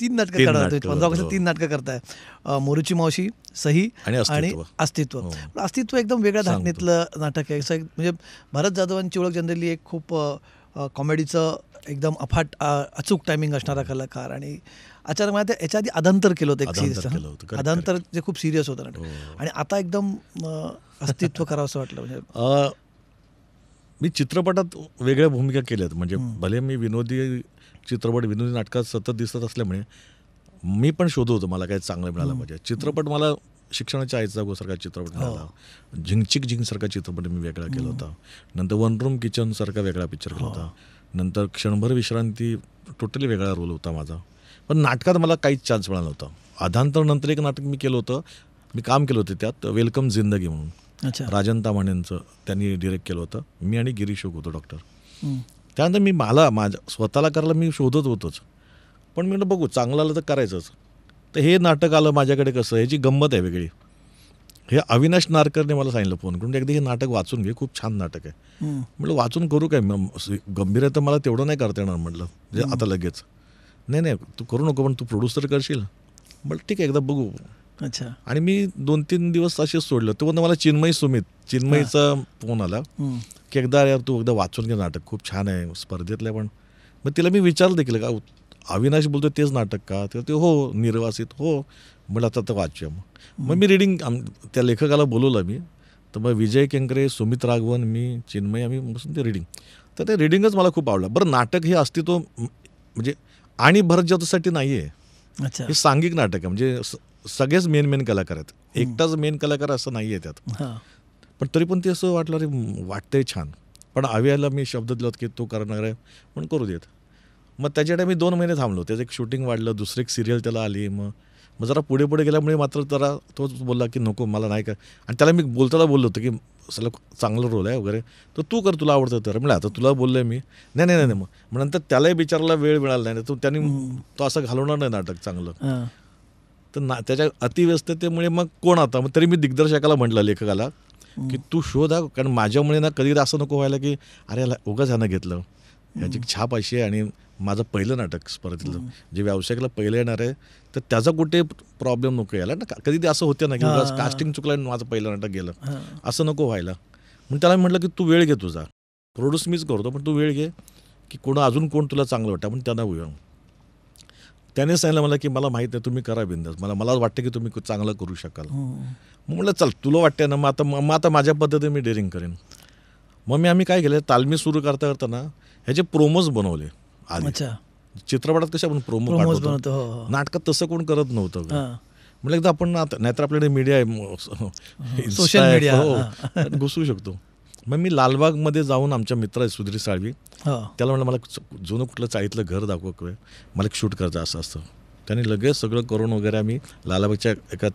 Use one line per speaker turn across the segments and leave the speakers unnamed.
तीन नाटकं करणार पंधरा तीन नाटकं करताय मोरूची मावशी सही आणि अस्तित्व हो. अस्तित्व एकदम वेगळ्या धाटणीतलं नाटक आहे म्हणजे भरत जाधवांची ओळख जनरली एक खूप कॉमेडीचं एकदम अफाट अचूक टायमिंग असणारा कलाकार आणि अचानक मला याच्या आधी अदांतर केलं होतं एक सिरियस अदांतर जे खूप सिरियस होतं नाटक हो. आणि आता एकदम अस्तित्व करावं असं वाटलं म्हणजे मी चित्रपटात वेगळ्या भूमिका केल्यात म्हणजे भले मी विनोदी चित्रपट विनोदी नाटकात सतत दिसत असल्यामुळे मी पण शोधवतो होतो मला काही चांगलं मिळालं म्हणजे चित्रपट मला शिक्षणाच्या आईचा सारखा चित्रपट हो. मिळाला झिंगचिक झिंगसारखा चित्रपट मी वेगळा केला होता नंतर वन रूम किचन सारखा वेगळा पिक्चर केला हो. होता नंतर क्षणभर विश्रांती टोटली वेगळा रोल होता माझा पण नाटकात मला काहीच चान्स मिळाला नव्हता आधांतर नंतर एक नाटक मी केलं होतं मी काम केलं होतं त्यात वेलकम जिंदगी म्हणून अच्छा राजन तामाणेंचं त्यांनी डिरेक्ट केलं होतं मी आणि शोक होतो डॉक्टर त्यानंतर मी मला माझ्या स्वतःला करायला मी शोधत होतोच पण मी म्हटलं बघू चांगलं आलं तर करायचंच तर हे नाटक आलं माझ्याकडे कसं ह्याची गंमत आहे वेगळी हे अविनाश नारकरने मला सांगितलं फोन करून एकदा हे नाटक वाचून घे खूप छान नाटक आहे म्हटलं वाचून करू काय गंभीर आहे तर मला तेवढं नाही करता येणार म्हटलं म्हणजे आता लगेच नाही नाही तू करू नको पण तू प्रोड्युसर करशील म्हटलं ठीक आहे एकदा बघू अच्छा आणि मी दोन तीन दिवस असेच सोडलं तेव्हा मला चिन्मयी सुमित चिन्मयीचा फोन आला की एकदा यार तू एकदा वाचून घे नाटक खूप छान आहे स्पर्धेतलं पण मग तिला मी विचारलं देखील का अविनाश बोलतो तेच नाटक का तर ते हो निर्वासित हो म्हटलं आता तर वाचूया मग मग मी रिडिंग त्या लेखकाला बोलवलं मी तर मग विजय केंकरे सुमित राघवन मी चिन्मय आम्ही बसून ते रिडिंग तर ते रिडिंगच मला खूप आवडलं बरं नाटक हे अस्तित्व म्हणजे आणि भरत नाही आहे हे सांघिक नाटक आहे म्हणजे सगळेच मेन मेन कलाकार आहेत एकटाच मेन कलाकार असं नाही आहे त्यात पण तरी पण ते असं वाटलं अरे वाटतंय छान पण आव्याला मी शब्द दिलात की तो करणार आहे पण करू देत मग त्याच्याकडे मी दोन महिने थांबलो त्याचं एक शूटिंग वाढलं दुसरी एक सिरियल त्याला आली मग मग जरा पुढे पुढे गेल्यामुळे मात्र जरा तोच बोलला की नको मला नाही का आणि त्याला मी बोलताना बोललो होतो की सगळं चांगलं रोल आहे वगैरे तर तू कर तुला आवडतं तर म्हणलं आता तुला बोललं मी नाही नाही नाही मग मग नंतर त्यालाही बिचारायला वेळ मिळाला नाही तो त्यांनी तो असं घालवणार नाही नाटक चांगलं तर ना त्याच्या अतिव्यस्ततेमुळे मग कोण आता मग तरी मी दिग्दर्शकाला म्हटलं लेखकाला की तू शोध कारण माझ्यामुळे ना कधी असं नको व्हायला की अरे उगाच ह्यानं घेतलं ह्याची छाप अशी आहे आणि माझं पहिलं नाटक स्पर्धेतलं जे व्यावसायिकला पहिलं येणार आहे तर त्याचा कुठे प्रॉब्लेम नको यायला ना कधी ते असं होतं ना की कास्टिंग चुकलं आणि माझं पहिलं नाटक गेलं असं नको व्हायला म्हणून त्याला म्हटलं की तू वेळ घे तुझा प्रोड्यूस मीच करतो पण तू वेळ घे की कोण अजून कोण तुला चांगलं वाटतं पण त्यांना होऊया त्याने सांगितलं मला की मला माहीत नाही तुम्ही करा बिंदास मला मला वाटतं की तुम्ही चांगलं करू शकाल हो. मग म्हटलं चल तुला वाटतं ना मग आता मग आता माझ्या पद्धतीने मी डेअरिंग करेन मग मी आम्ही काय केलं तालमी सुरू करता करताना ह्याचे प्रोमोज बनवले चित्रपटात कशा आपण प्रोमो हो, हो. नाटकात तसं कोण करत नव्हतं म्हणजे एकदा आपण नाहीतर आपल्याकडे मीडिया आहे सोशल मीडिया, हो. घुसू शकतो मग मी लालबाग मध्ये जाऊन आमच्या मित्र आहे सुधीर साळवी त्याला म्हणलं मला जुनं कुठलं चाळीतलं घर दाखव मला शूट करायचं असं असतं त्याने लगेच सगळं करून वगैरे आम्ही लालबागच्या एका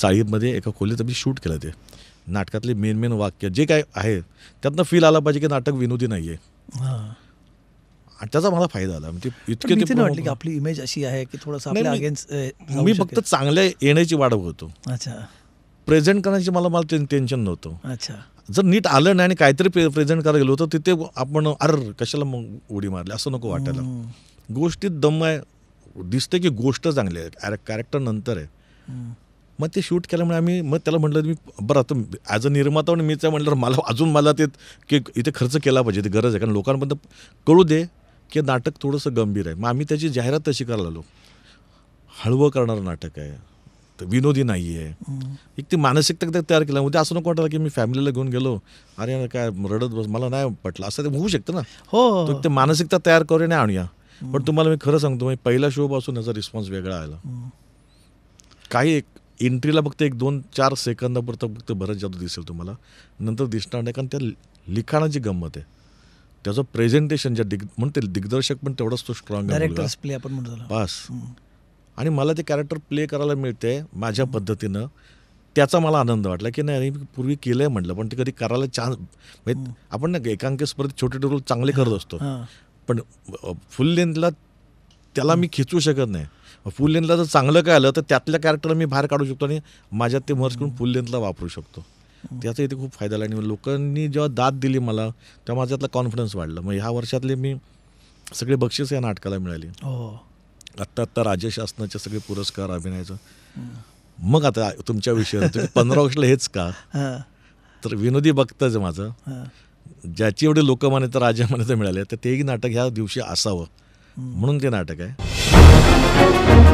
चाळीमध्ये एका खोलीत आम्ही शूट केलं ते नाटकातले मेन मेन वाक्य जे काय आहे त्यातनं फील आला पाहिजे की नाटक विनोदी नाही आणि त्याचा मला फायदा झाला म्हणजे इतके की आपली इमेज अशी आहे की थोडंसं मी फक्त चांगल्या येण्याची वाढ होतो अच्छा प्रेझेंट करण्याची मला मला टेन्शन नव्हतं अच्छा जर नीट आलं नाही आणि काहीतरी प्रेझेंट करायला गेलो तर तिथे आपण अर कशाला मग उडी मारली असं नको वाटायला गोष्टीत दम आहे दिसते की गोष्ट चांगली आहे कॅरेक्टर नंतर आहे मग ते शूट केल्यामुळे आम्ही मग त्याला म्हटलं मी बरं आता ॲज अ निर्माता म्हणून मीच म्हटलं मला अजून मला ते इथे खर्च केला पाहिजे ते गरज आहे कारण लोकांपर्यंत कळू दे की नाटक थोडंसं गंभीर आहे मग आम्ही त्याची जाहिरात तशी करायला लागलो हळवं करणारं नाटक आहे तर विनोदी नाही आहे एक ती मानसिकता तयार केल्या म्हणजे उद्या असं नको वाटलं की मी फॅमिलीला घेऊन गेलो अरे काय रडत बस मला नाही पटलं असं ते होऊ शकतं ना हो ते मानसिकता तयार नाही आणूया पण तुम्हाला मी खरं सांगतो मी पहिला शो पासून याचा रिस्पॉन्स वेगळा आला काही एक एंट्रीला फक्त एक दोन चार सेकंदापुरतं फक्त भरत जादू दिसेल तुम्हाला नंतर दिसणार नाही कारण त्या लिखाणाची गंमत आहे त्याचं प्रेझेंटेशन ज्या दिग् म्हणते दिग्दर्शक पण तेवढाच तो स्ट्रॉंग कॅरेक्टर्स प्ले आपण बस आणि मला ते कॅरेक्टर प्ले करायला मिळते माझ्या पद्धतीनं त्याचा मला आनंद वाटला की नाही पूर्वी केलं आहे म्हटलं पण ते कधी करायला चान्स म्हणजे आपण ना एकांक स्पर्धेत छोटे रोल चांगले करत असतो पण फुल लेंथला त्याला मी खेचू शकत नाही फुल लेंथला जर चांगलं काय आलं तर त्यातल्या कॅरेक्टरला मी बाहेर काढू शकतो आणि माझ्यात ते मर्ज करून फुल लेंथला वापरू शकतो त्याचा इथे खूप फायदा आणि लोकांनी जेव्हा दाद दिली मला तेव्हा माझ्यातला कॉन्फिडन्स वाढला मग ह्या वर्षातले मी सगळे बक्षीस या नाटकाला मिळाली हो. आत्ता आत्ता राज्य शासनाचे सगळे पुरस्कार अभिनयाचं मग आता तुमच्या विषयावर पंधरा ऑगस्टला हेच का तर विनोदी बघताच माझं ज्याची एवढे लोकमान्यता तर मिळाले तर तेही नाटक ह्या दिवशी असावं म्हणून ते नाटक आहे